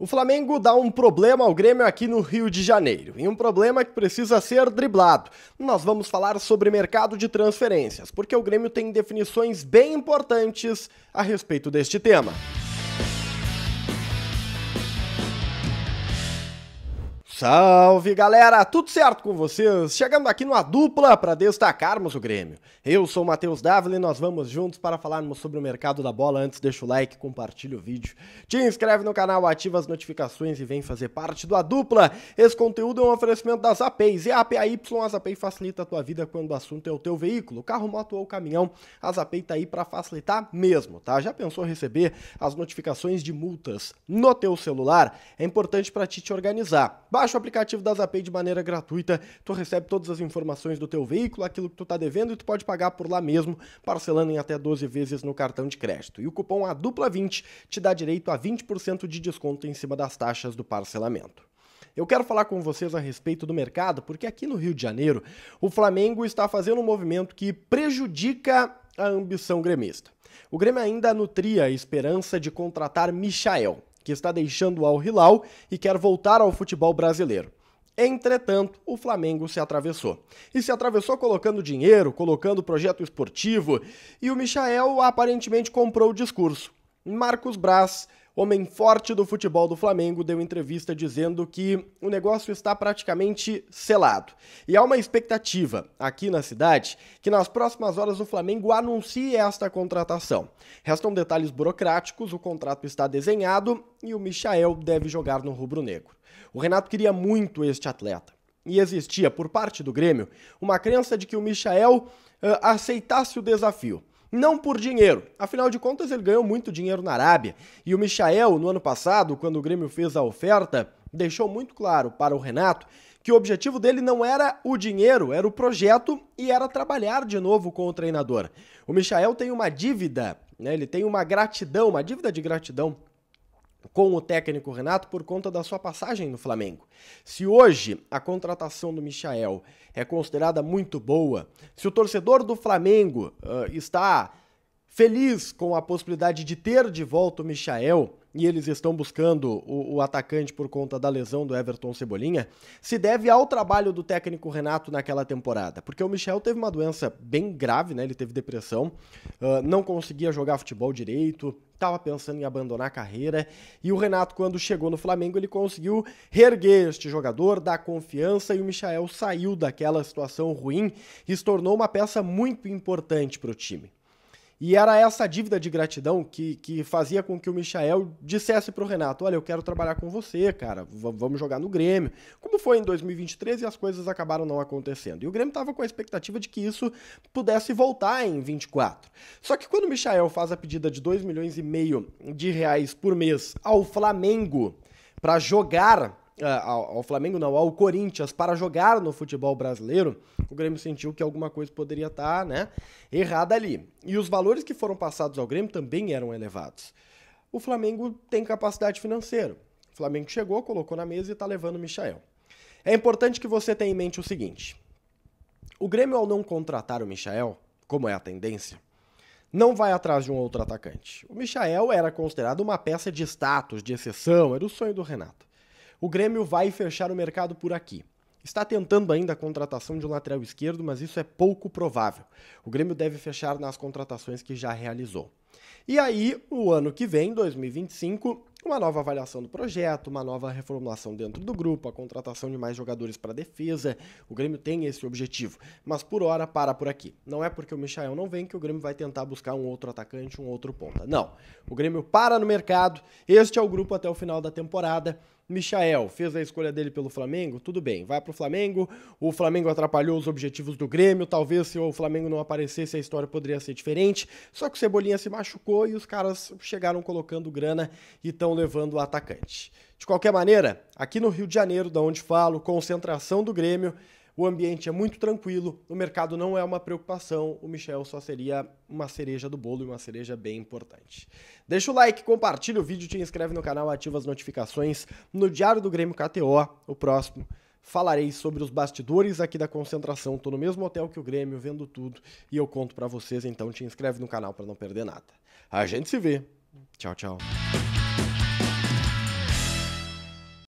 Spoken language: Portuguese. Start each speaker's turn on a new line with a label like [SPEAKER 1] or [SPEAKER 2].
[SPEAKER 1] O Flamengo dá um problema ao Grêmio aqui no Rio de Janeiro, e um problema que precisa ser driblado. Nós vamos falar sobre mercado de transferências, porque o Grêmio tem definições bem importantes a respeito deste tema. Salve galera, tudo certo com vocês? Chegando aqui numa dupla para destacarmos o Grêmio. Eu sou o Matheus Dávila e nós vamos juntos para falarmos sobre o mercado da bola. Antes, deixa o like, compartilha o vídeo, te inscreve no canal, ativa as notificações e vem fazer parte a dupla. Esse conteúdo é um oferecimento das APIs e a API a API facilita a tua vida quando o assunto é o teu veículo, carro, moto ou caminhão. A API tá aí para facilitar mesmo, tá? Já pensou receber as notificações de multas no teu celular? É importante para ti te organizar. Baixa Baixa o aplicativo da Zapay de maneira gratuita, tu recebe todas as informações do teu veículo, aquilo que tu tá devendo e tu pode pagar por lá mesmo, parcelando em até 12 vezes no cartão de crédito. E o cupom a dupla 20 te dá direito a 20% de desconto em cima das taxas do parcelamento. Eu quero falar com vocês a respeito do mercado, porque aqui no Rio de Janeiro, o Flamengo está fazendo um movimento que prejudica a ambição gremista. O Grêmio ainda nutria a esperança de contratar Michael, que está deixando o Al Hilal e quer voltar ao futebol brasileiro. Entretanto, o Flamengo se atravessou. E se atravessou colocando dinheiro, colocando projeto esportivo, e o Michael aparentemente comprou o discurso. Marcos Braz Homem forte do futebol do Flamengo deu entrevista dizendo que o negócio está praticamente selado. E há uma expectativa aqui na cidade que nas próximas horas o Flamengo anuncie esta contratação. Restam detalhes burocráticos, o contrato está desenhado e o Michael deve jogar no rubro-negro. O Renato queria muito este atleta. E existia, por parte do Grêmio, uma crença de que o Michael uh, aceitasse o desafio não por dinheiro. Afinal de contas, ele ganhou muito dinheiro na Arábia. E o Michael, no ano passado, quando o Grêmio fez a oferta, deixou muito claro para o Renato que o objetivo dele não era o dinheiro, era o projeto e era trabalhar de novo com o treinador. O Michael tem uma dívida, né? ele tem uma gratidão, uma dívida de gratidão com o técnico Renato por conta da sua passagem no Flamengo. Se hoje a contratação do Michael é considerada muito boa, se o torcedor do Flamengo uh, está feliz com a possibilidade de ter de volta o Michael, e eles estão buscando o, o, atacante por conta da lesão do Everton Cebolinha, se deve ao trabalho do técnico Renato naquela temporada. Porque o Michel teve uma doença bem grave, né? Ele teve depressão, uh, não conseguia jogar futebol direito, estava pensando em abandonar a carreira. E o Renato, quando chegou no Flamengo, ele conseguiu reerguer este jogador, dar confiança e o Michel saiu daquela situação ruim e se tornou uma peça muito importante para o time. E era essa dívida de gratidão que, que fazia com que o Michael dissesse para o Renato: Olha, eu quero trabalhar com você, cara, vamos jogar no Grêmio. Como foi em 2023 e as coisas acabaram não acontecendo. E o Grêmio estava com a expectativa de que isso pudesse voltar em 24. Só que quando o Michael faz a pedida de 2 milhões e meio de reais por mês ao Flamengo para jogar ah, ao, Flamengo, não, ao Corinthians para jogar no futebol brasileiro, o Grêmio sentiu que alguma coisa poderia estar tá, né, errada ali. E os valores que foram passados ao Grêmio também eram elevados. O Flamengo tem capacidade financeira. O Flamengo chegou, colocou na mesa e está levando o Michael. É importante que você tenha em mente o seguinte: o Grêmio, ao não contratar o Michael, como é a tendência, não vai atrás de um outro atacante. O Michael era considerado uma peça de status, de exceção, era o sonho do Renato. O Grêmio vai fechar o mercado por aqui. Está tentando ainda a contratação de um lateral esquerdo, mas isso é pouco provável. O Grêmio deve fechar nas contratações que já realizou. E aí, o ano que vem, 2025, uma nova avaliação do projeto, uma nova reformulação dentro do grupo, a contratação de mais jogadores para defesa. O Grêmio tem esse objetivo, mas por hora para por aqui. Não é porque o Michael não vem que o Grêmio vai tentar buscar um outro atacante, um outro ponta. Não. O Grêmio para no mercado. Este é o grupo até o final da temporada. Michael fez a escolha dele pelo Flamengo, tudo bem, vai pro Flamengo. O Flamengo atrapalhou os objetivos do Grêmio. Talvez se o Flamengo não aparecesse, a história poderia ser diferente. Só que o Cebolinha se machucou e os caras chegaram colocando grana e estão levando o atacante. De qualquer maneira, aqui no Rio de Janeiro, da onde falo, concentração do Grêmio, o ambiente é muito tranquilo, o mercado não é uma preocupação, o Michel só seria uma cereja do bolo e uma cereja bem importante. Deixa o like, compartilha o vídeo, te inscreve no canal, ativa as notificações. No Diário do Grêmio KTO, o próximo, falarei sobre os bastidores aqui da concentração. Estou no mesmo hotel que o Grêmio, vendo tudo e eu conto para vocês, então te inscreve no canal para não perder nada. A gente se vê. Tchau, tchau.